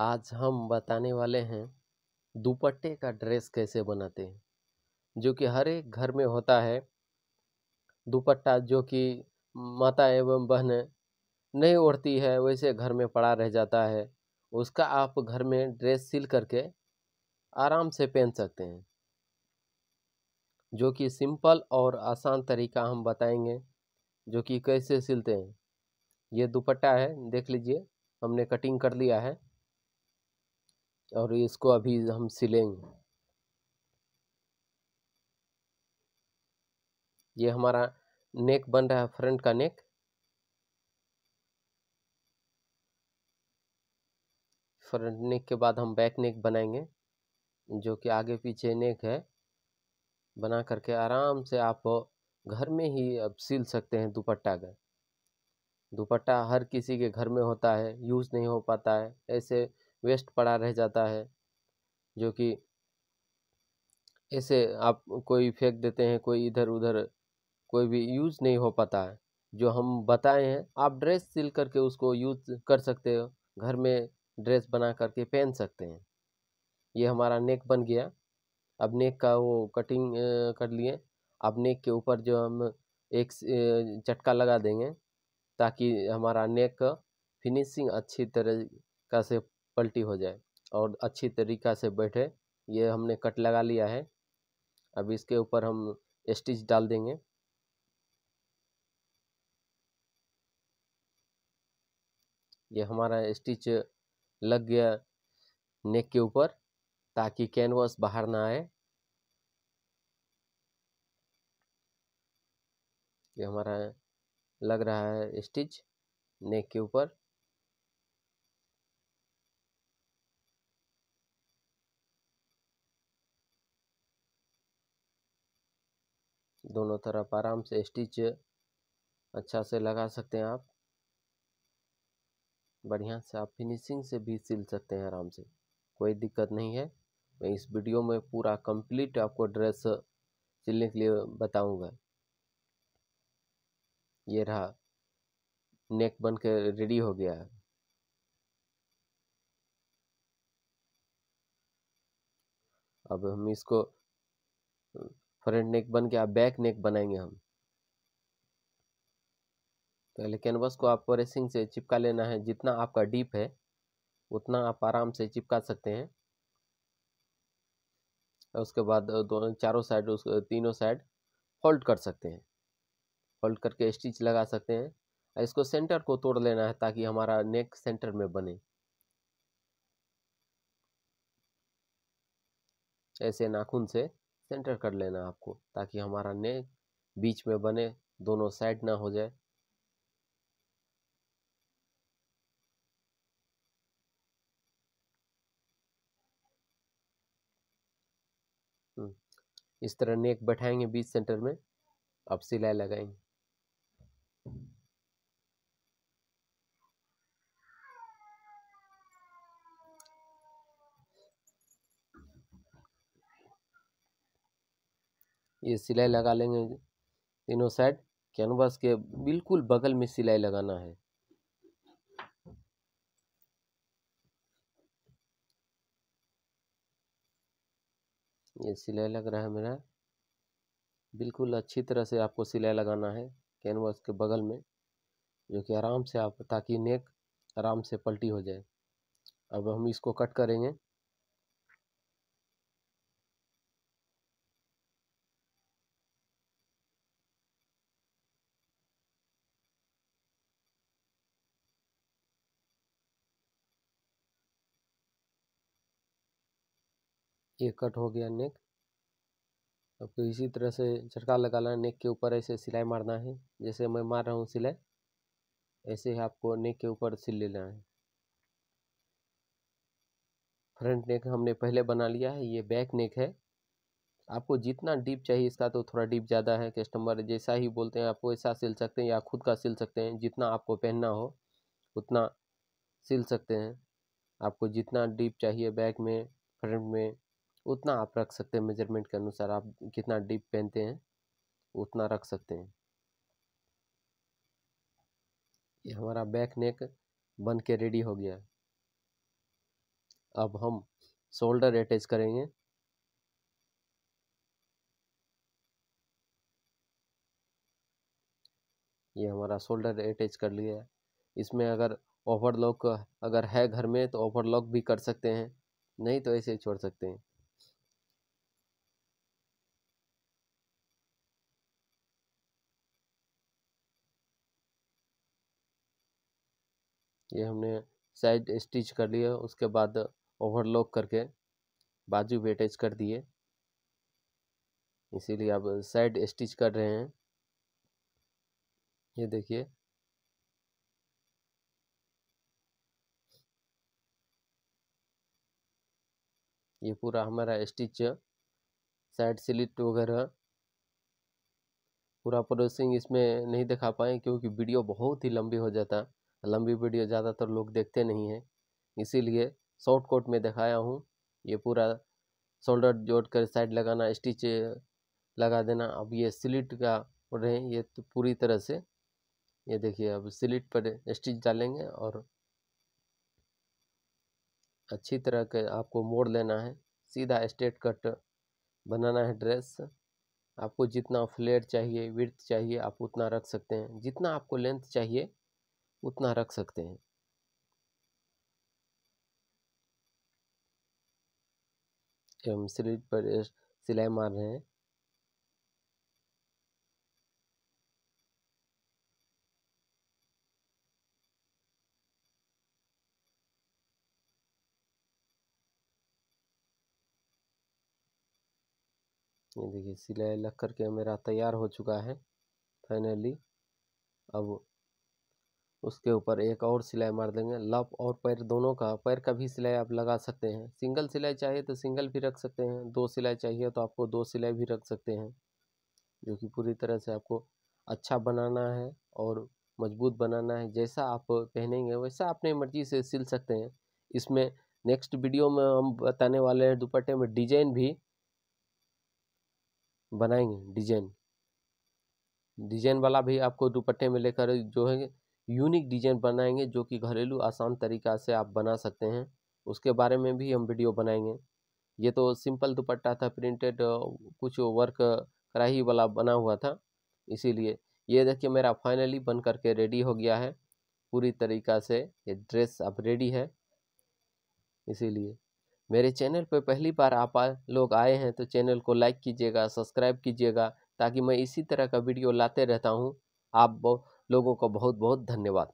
आज हम बताने वाले हैं दुपट्टे का ड्रेस कैसे बनाते हैं जो कि हर एक घर में होता है दुपट्टा जो कि माता एवं बहन नहीं ओढ़ती है वैसे घर में पड़ा रह जाता है उसका आप घर में ड्रेस सिल करके आराम से पहन सकते हैं जो कि सिंपल और आसान तरीका हम बताएंगे जो कि कैसे सिलते हैं ये दुपट्टा है देख लीजिए हमने कटिंग कर लिया है और इसको अभी हम सिलेंगे ये हमारा नेक बन रहा है फ्रंट का नेक फ्रंट नेक के बाद हम बैक नेक बनाएंगे जो कि आगे पीछे नेक है बना करके आराम से आप घर में ही अब सिल सकते हैं दुपट्टा का दुपट्टा हर किसी के घर में होता है यूज़ नहीं हो पाता है ऐसे वेस्ट पड़ा रह जाता है जो कि ऐसे आप कोई फेंक देते हैं कोई इधर उधर कोई भी यूज़ नहीं हो पाता है जो हम बताए हैं आप ड्रेस सिल करके उसको यूज कर सकते हो घर में ड्रेस बना करके पहन सकते हैं ये हमारा नेक बन गया अब नेक का वो कटिंग कर लिए अब नेक के ऊपर जो हम एक चटका लगा देंगे ताकि हमारा नेक फिनिशिंग अच्छी तरह का से पलटी हो जाए और अच्छी तरीका से बैठे ये हमने कट लगा लिया है अब इसके ऊपर हम स्टिच डाल देंगे ये हमारा स्टिच लग गया नेक के ऊपर ताकि कैनवास बाहर ना आए ये हमारा लग रहा है स्टिच नेक के ऊपर दोनों तरफ आराम से स्टिच अच्छा से लगा सकते हैं आप बढ़िया से आप फिनिशिंग से भी सिल सकते हैं आराम से कोई दिक्कत नहीं है मैं इस वीडियो में पूरा कंप्लीट आपको ड्रेस सिलने के लिए बताऊंगा ये रहा नेक बन के रेडी हो गया है अब हम इसको फ्रंट नेक बन के आप बैक नेक बनाएंगे हम पहले कैनवस को आप रेसिंग से चिपका लेना है जितना आपका डीप है उतना आप आराम से चिपका सकते हैं उसके बाद दोनों चारों साइड उस तीनों साइड होल्ड कर सकते हैं फोल्ड करके स्टिच लगा सकते हैं और इसको सेंटर को तोड़ लेना है ताकि हमारा नेक सेंटर में बने ऐसे नाखून से सेंटर कर लेना आपको ताकि हमारा नेक बीच में बने दोनों साइड ना हो जाए हम्म, इस तरह नेक बैठाएंगे बीच सेंटर में अब सिलाई लगाएंगे ये सिलाई लगा लेंगे तीनों साइड कैनवास के बिल्कुल बगल में सिलाई लगाना है ये सिलाई लग रहा है मेरा बिल्कुल अच्छी तरह से आपको सिलाई लगाना है कैनवास के बगल में जो कि आराम से आप ताकि नेक आराम से पलटी हो जाए अब हम इसको कट करेंगे ये कट हो गया नेक आपको तो इसी तरह से झटका लगाना नेक के ऊपर ऐसे सिलाई मारना है जैसे मैं मार रहा हूँ सिलाई ऐसे ही आपको नेक के ऊपर सिल लेना है फ्रंट नेक हमने पहले बना लिया है ये बैक नेक है आपको जितना डीप चाहिए इसका तो थोड़ा डीप ज़्यादा है कस्टमर जैसा ही बोलते हैं आपको ऐसा सिल सकते हैं या खुद का सिल सकते हैं जितना आपको पहनना हो उतना सिल सकते हैं आपको जितना डीप चाहिए बैक में फ्रंट में उतना आप रख सकते हैं मेजरमेंट के अनुसार आप कितना डीप पहनते हैं उतना रख सकते हैं ये हमारा बैक नेक बन के रेडी हो गया अब हम शोल्डर अटैच करेंगे ये हमारा शोल्डर अटैच कर लिया है इसमें अगर ओवरलॉक अगर है घर में तो ओवरलॉक भी कर सकते हैं नहीं तो ऐसे ही छोड़ सकते हैं ये हमने साइड स्टिच कर लिया उसके बाद ओवरलॉक करके बाजू भी अटैच कर दिए इसीलिए अब साइड स्टिच कर रहे हैं ये देखिए ये पूरा हमारा स्टिच साइड स्लिट वगैरह पूरा प्रोसेसिंग इसमें नहीं दिखा पाए क्योंकि वीडियो बहुत ही लंबी हो जाता है लंबी वीडियो ज़्यादातर लोग देखते नहीं हैं इसीलिए शॉर्ट कोट में दिखाया हूँ ये पूरा शोल्डर जोड़ कर साइड लगाना स्टिच लगा देना अब ये स्लिट का रहे ये तो पूरी तरह से ये देखिए अब स्लिट पर स्टिच डालेंगे और अच्छी तरह के आपको मोड़ लेना है सीधा स्ट्रेट कट बनाना है ड्रेस आपको जितना फ्लेयर चाहिए विर्थ चाहिए आप उतना रख सकते हैं जितना आपको लेंथ चाहिए उतना रख सकते हैं हम स्लिट पर सिलाई मार रहे हैं ये देखिए सिलाई लग करके मेरा तैयार हो चुका है फाइनली अब उसके ऊपर एक और सिलाई मार देंगे लप और पैर दोनों का पैर का भी सिलाई आप लगा सकते हैं सिंगल सिलाई चाहिए तो सिंगल भी रख सकते हैं दो सिलाई चाहिए तो आपको दो सिलाई भी रख सकते हैं जो कि पूरी तरह से आपको अच्छा बनाना है और मजबूत बनाना है जैसा आप पहनेंगे वैसा अपने मर्जी से सिल सकते हैं इसमें नेक्स्ट वीडियो में हम बताने वाले हैं दुपट्टे में डिजाइन भी बनाएंगे डिजाइन डिजाइन वाला भी आपको दुपट्टे में लेकर जो है यूनिक डिजाइन बनाएंगे जो कि घरेलू आसान तरीका से आप बना सकते हैं उसके बारे में भी हम वीडियो बनाएंगे ये तो सिंपल दुपट्टा था प्रिंटेड कुछ वर्क कढ़ाई वाला बना हुआ था इसीलिए ये देखिए मेरा फाइनली बन करके रेडी हो गया है पूरी तरीका से ये ड्रेस अब रेडी है इसीलिए मेरे चैनल पर पहली बार आप लोग आए हैं तो चैनल को लाइक कीजिएगा सब्सक्राइब कीजिएगा ताकि मैं इसी तरह का वीडियो लाते रहता हूँ आप लोगों का बहुत बहुत धन्यवाद